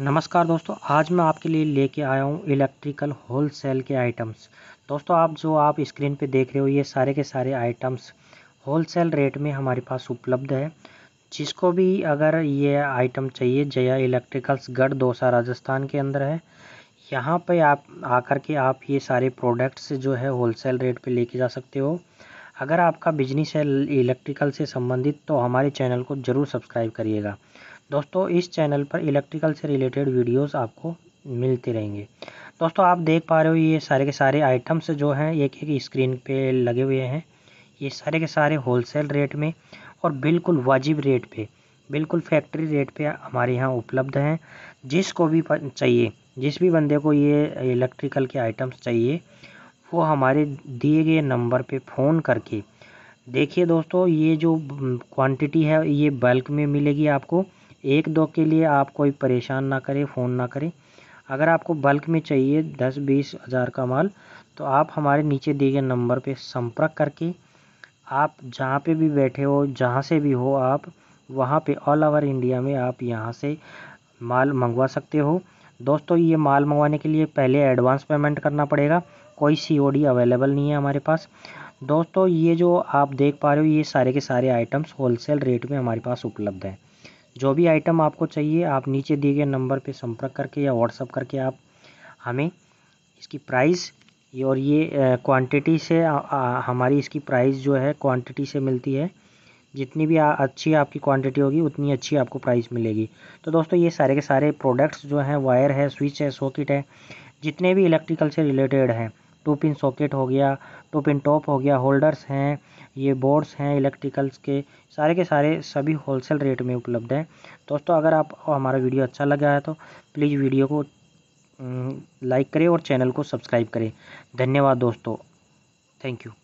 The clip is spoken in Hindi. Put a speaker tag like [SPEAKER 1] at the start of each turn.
[SPEAKER 1] नमस्कार दोस्तों आज मैं आपके लिए लेके आया हूँ इलेक्ट्रिकल होल सेल के आइटम्स दोस्तों आप जो आप स्क्रीन पे देख रहे हो ये सारे के सारे आइटम्स होल सेल रेट में हमारे पास उपलब्ध है जिसको भी अगर ये आइटम चाहिए जया इलेक्ट्रिकल्स गढ़ दोसा राजस्थान के अंदर है यहाँ पे आप आकर के आप ये सारे प्रोडक्ट्स जो है होलसेल रेट पे लेके जा सकते हो अगर आपका बिजनेस है इलेक्ट्रिकल से संबंधित तो हमारे चैनल को ज़रूर सब्सक्राइब करिएगा दोस्तों इस चैनल पर इलेक्ट्रिकल से रिलेटेड वीडियोस आपको मिलते रहेंगे दोस्तों आप देख पा रहे हो ये सारे के सारे आइटम्स जो हैं एक एक स्क्रीन पे लगे हुए हैं ये सारे के सारे होलसेल रेट में और बिल्कुल वाजिब रेट पे बिल्कुल फैक्ट्री रेट पे हमारे यहाँ उपलब्ध हैं जिसको भी चाहिए जिस भी बंदे को ये इलेक्ट्रिकल के आइटम्स चाहिए वो हमारे दिए गए नंबर पे फ़ोन करके देखिए दोस्तों ये जो क्वांटिटी है ये बल्क में मिलेगी आपको एक दो के लिए आप कोई परेशान ना करें फ़ोन ना करें अगर आपको बल्क में चाहिए दस बीस हज़ार का माल तो आप हमारे नीचे दिए गए नंबर पे संपर्क करके आप जहाँ पे भी बैठे हो जहाँ से भी हो आप वहाँ पे ऑल ओवर इंडिया में आप यहाँ से माल मंगवा सकते हो दोस्तों ये माल मंगवाने के लिए पहले एडवांस पेमेंट करना पड़ेगा कोई सी अवेलेबल नहीं है हमारे पास दोस्तों ये जो आप देख पा रहे हो ये सारे के सारे आइटम्स होलसेल रेट में हमारे पास उपलब्ध हैं जो भी आइटम आपको चाहिए आप नीचे दिए गए नंबर पे संपर्क करके या व्हाट्सअप करके आप हमें इसकी प्राइस और ये क्वांटिटी से आ, आ, हमारी इसकी प्राइस जो है क्वांटिटी से मिलती है जितनी भी आ, अच्छी आपकी क्वांटिटी होगी उतनी अच्छी आपको प्राइस मिलेगी तो दोस्तों ये सारे के सारे प्रोडक्ट्स जो हैं वायर है स्विच है सॉकेट है जितने भी इलेक्ट्रिकल से रिलेटेड हैं टू पिन सॉकेट हो गया टू पिन टॉप हो गया होल्डर्स हैं ये बोर्ड्स हैं इलेक्ट्रिकल्स के सारे के सारे सभी होलसेल रेट में उपलब्ध हैं दोस्तों अगर आप हमारा वीडियो अच्छा लगा है तो प्लीज़ वीडियो को लाइक करें और चैनल को सब्सक्राइब करें धन्यवाद दोस्तों थैंक यू